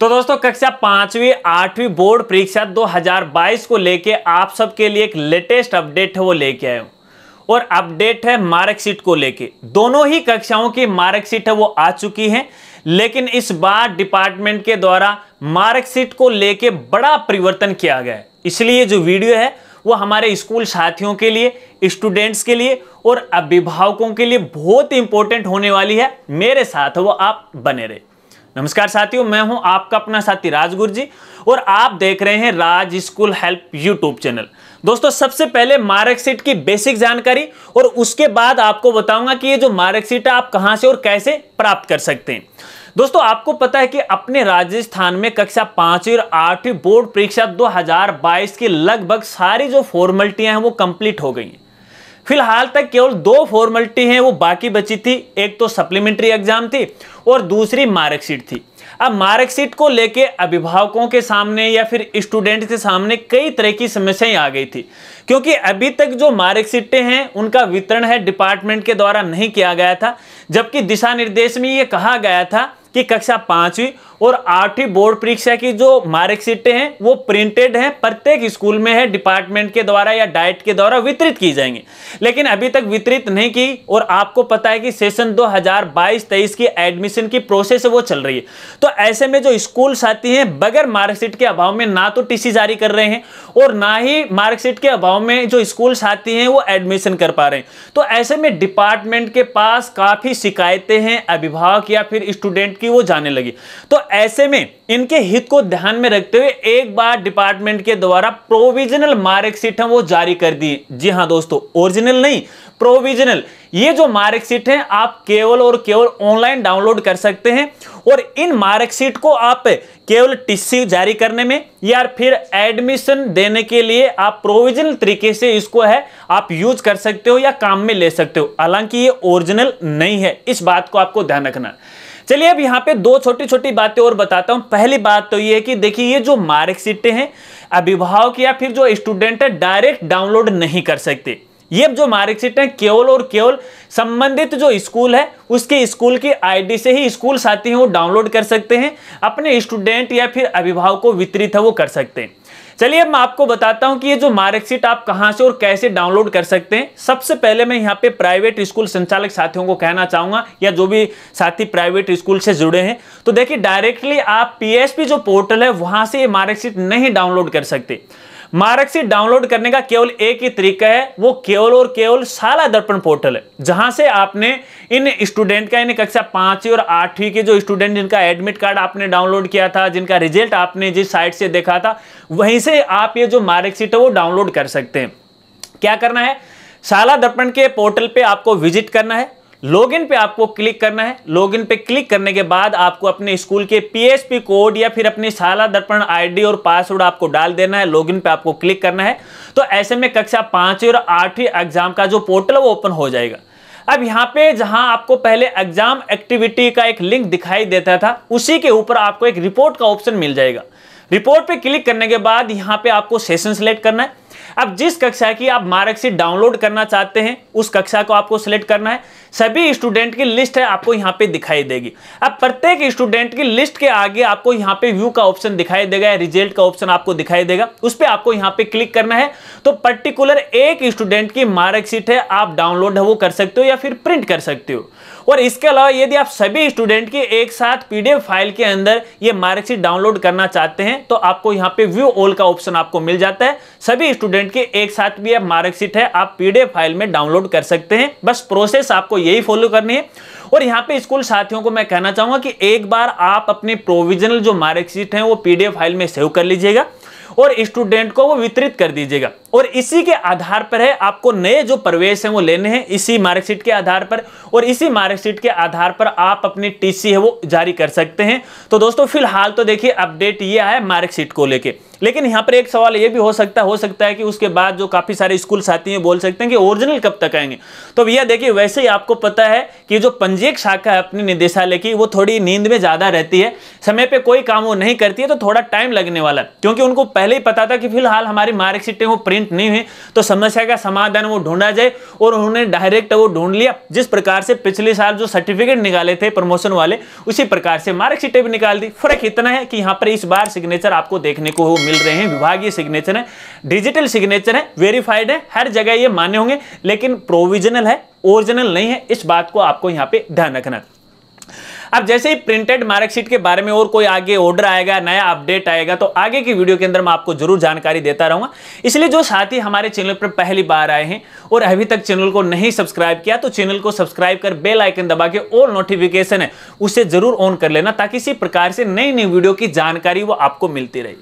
तो दोस्तों कक्षा पांचवी आठवीं बोर्ड परीक्षा 2022 को लेके आप सबके लिए एक लेटेस्ट अपडेट है वो लेके आए और अपडेट है मार्कशीट को लेके दोनों ही कक्षाओं की मार्कशीट है वो आ चुकी है लेकिन इस बार डिपार्टमेंट के द्वारा मार्कशीट को लेके बड़ा परिवर्तन किया गया है इसलिए जो वीडियो है वो हमारे स्कूल साथियों के लिए स्टूडेंट्स के लिए और अभिभावकों के लिए बहुत इंपॉर्टेंट होने वाली है मेरे साथ वो आप बने रहे नमस्कार साथियों मैं हूं आपका अपना साथी राजगुरु जी और आप देख रहे हैं Raj school help YouTube channel दोस्तों सबसे पहले मार्कशीट की बेसिक जानकारी और उसके बाद आपको बताऊंगा कि ये जो मार्कशीट है आप कहां से और कैसे प्राप्त कर सकते हैं दोस्तों आपको पता है कि अपने राजस्थान में कक्षा पांचवी और आठवीं बोर्ड परीक्षा दो की लगभग सारी जो फॉर्मेलिटियां हैं वो कंप्लीट हो गई हैं फिलहाल तक केवल दो फॉर्मेलिटी हैं वो बाकी बची थी एक तो सप्लीमेंट्री एग्जाम थी और दूसरी मार्कशीट थी अब मार्कशीट को लेके अभिभावकों के सामने या फिर स्टूडेंट के सामने कई तरह की समस्याएं आ गई थी क्योंकि अभी तक जो मार्कशीटें हैं उनका वितरण है डिपार्टमेंट के द्वारा नहीं किया गया था जबकि दिशा निर्देश में ये कहा गया था कि कक्षा पाँचवीं और आठवीं बोर्ड परीक्षा की जो मार्कशीटें हैं वो प्रिंटेड हैं प्रत्येक स्कूल में है डिपार्टमेंट के द्वारा या डाइट के द्वारा वितरित की जाएंगी लेकिन अभी तक वितरित नहीं की और आपको पता है कि सेशन 2022-23 की एडमिशन की प्रोसेस वो चल रही है तो ऐसे में जो स्कूल साथी हैं बगैर मार्कशीट के अभाव में ना तो टी जारी कर रहे हैं और ना ही मार्कशीट के अभाव में जो स्कूल साथी हैं वो एडमिशन कर पा रहे हैं तो ऐसे में डिपार्टमेंट के पास काफ़ी शिकायतें हैं अभिभावक या फिर स्टूडेंट की वो जाने लगी तो ऐसे में इनके हित को ध्यान में रखते हुए एक बार डिपार्टमेंट के द्वारा प्रोविजनल मार्कशीट है वो जारी कर दी जी हाँ दोस्तों ओरिजिनल नहीं प्रोविजनल ये जो मार्कशीट है आप केवल और केवल ऑनलाइन डाउनलोड कर सकते हैं और इन मार्कशीट को आप केवल टीसी जारी करने में या फिर एडमिशन देने के लिए आप प्रोविजनल तरीके से इसको है आप यूज कर सकते हो या काम में ले सकते हो हालांकि ये ओरिजिनल नहीं है इस बात को आपको ध्यान रखना चलिए अब यहाँ पे दो छोटी छोटी बातें और बताता हूं पहली बात तो ये है कि देखिए ये जो मार्कशीटें हैं अभिभावक या फिर जो स्टूडेंट है डायरेक्ट डाउनलोड नहीं कर सकते ये जो मार्कशीट है केवल और केवल संबंधित जो स्कूल है उसके स्कूल की आईडी से ही स्कूल साथी हैं वो डाउनलोड कर सकते हैं अपने स्टूडेंट या फिर अभिभावक को वितरित है वो कर सकते हैं चलिए अब मैं आपको बताता हूं कि ये जो मार्कशीट आप कहां से और कैसे डाउनलोड कर सकते हैं सबसे पहले मैं यहां पे प्राइवेट स्कूल संचालक साथियों को कहना चाहूंगा या जो भी साथी प्राइवेट स्कूल से जुड़े हैं तो देखिए डायरेक्टली आप पीएसपी जो पोर्टल है वहां से ये मार्कशीट नहीं डाउनलोड कर सकते मार्कशीट डाउनलोड करने का केवल एक ही तरीका है वो केवल और केवल शाला दर्पण पोर्टल है जहां से आपने इन स्टूडेंट का यानी कक्षा पांचवी और आठवीं के जो स्टूडेंट जिनका एडमिट कार्ड आपने डाउनलोड किया था जिनका रिजल्ट आपने जिस साइट से देखा था वहीं से आप ये जो मार्कशीट है वो डाउनलोड कर सकते हैं क्या करना है शाला दर्पण के पोर्टल पे आपको विजिट करना है लॉगिन पे आपको क्लिक करना है लॉगिन पे क्लिक करने के बाद आपको अपने स्कूल के पीएसपी कोड या फिर अपनी शाला दर्पण आईडी और पासवर्ड आपको डाल देना है लॉगिन पे आपको क्लिक करना है तो ऐसे में कक्षा पांचवी और आठवीं एग्जाम का जो पोर्टल वो ओपन हो जाएगा अब यहाँ पे जहाँ आपको पहले एग्जाम एक्टिविटी का एक लिंक दिखाई देता था उसी के ऊपर आपको एक रिपोर्ट का ऑप्शन मिल जाएगा रिपोर्ट पे क्लिक करने के बाद यहाँ पे आपको सेशन सेलेक्ट करना है अब जिस कक्षा की आप मार्कशीट डाउनलोड करना चाहते हैं उस कक्षा को आपको सिलेक्ट करना है सभी स्टूडेंट की लिस्ट है आपको यहाँ पे दिखाई देगी अब प्रत्येक स्टूडेंट की लिस्ट के आगे आपको यहाँ पे व्यू का ऑप्शन दिखाई देगा या रिजल्ट का ऑप्शन आपको दिखाई देगा उस पर आपको यहाँ पे क्लिक करना है तो पर्टिकुलर एक स्टूडेंट की मार्कशीट है आप डाउनलोड है वो कर सकते हो या फिर प्रिंट कर सकते हो और इसके अलावा यदि आप सभी स्टूडेंट की एक साथ पीडीएफ फाइल के अंदर ये मार्कशीट डाउनलोड करना चाहते हैं तो आपको यहाँ पे व्यू ऑल का ऑप्शन आपको मिल जाता है सभी स्टूडेंट के एक साथ भी मार्कशीट है आप पीडीएफ फाइल में डाउनलोड कर सकते हैं बस प्रोसेस आपको यही फॉलो करनी है और यहाँ पे स्कूल साथियों को मैं कहना चाहूंगा कि एक बार आप अपने प्रोविजनल जो मार्कशीट है वो पीडीएफ फाइल में सेव कर लीजिएगा और स्टूडेंट को वो वितरित कर दीजिएगा और इसी के आधार पर है आपको नए जो प्रवेश हैं वो लेने हैं इसी मार्कशीट के आधार पर और इसी मार्कशीट के आधार पर आप अपनी टीसी है वो जारी कर सकते हैं तो दोस्तों फिलहाल तो देखिए अपडेट ये आया मार्कशीट को लेके लेकिन यहाँ पर एक सवाल ये भी हो सकता हो सकता है कि उसके बाद जो काफ़ी सारे स्कूल साथी हैं बोल सकते हैं कि ओरिजिनल कब तक आएंगे तो भैया देखिए वैसे ही आपको पता है कि जो पंजीयक शाखा है अपने निदेशालय की वो थोड़ी नींद में ज़्यादा रहती है समय पर कोई काम वो नहीं करती है तो थोड़ा टाइम लगने वाला क्योंकि उनको पहले ही पता था कि फिलहाल हमारी मार्कशीटें वो प्रिंट प्रिंट नहीं हुई तो समस्या का समाधान वो ढूंढा जाए और उन्होंने डायरेक्ट वो ढूंढ लिया जिस प्रकार से पिछले साल जो सर्टिफिकेट निकाले थे प्रमोशन वाले उसी प्रकार से मार्कशीटें भी निकाल दी फर्क इतना है कि यहाँ पर इस बार सिग्नेचर आपको देखने को मिल रहे हैं विभागीय सिग्नेचर है डिजिटल सिग्नेचर है वेरीफाइड है हर जगह ये मान्य होंगे लेकिन प्रोविजनल है ओरिजिनल नहीं है इस बात को आपको यहाँ पे ध्यान रखना अब जैसे ही प्रिंटेड मार्कशीट के बारे में और कोई आगे ऑर्डर आएगा नया अपडेट आएगा तो आगे की वीडियो के अंदर मैं आपको जरूर जानकारी देता रहूंगा इसलिए जो साथी हमारे चैनल पर पहली बार आए हैं और अभी तक चैनल को नहीं सब्सक्राइब किया तो चैनल को सब्सक्राइब कर बेल आइकन दबा के और नोटिफिकेशन है उसे जरूर ऑन कर लेना ताकि इसी प्रकार से नई नई वीडियो की जानकारी वो आपको मिलती रहे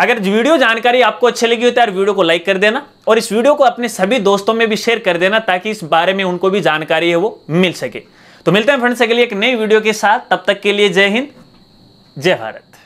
अगर वीडियो जानकारी आपको अच्छी लगी हो तो यार वीडियो को लाइक कर देना और इस वीडियो को अपने सभी दोस्तों में भी शेयर कर देना ताकि इस बारे में उनको भी जानकारी है वो मिल सके तो मिलते हैं फ्रेंड्स अगले एक नई वीडियो के साथ तब तक के लिए जय हिंद जय भारत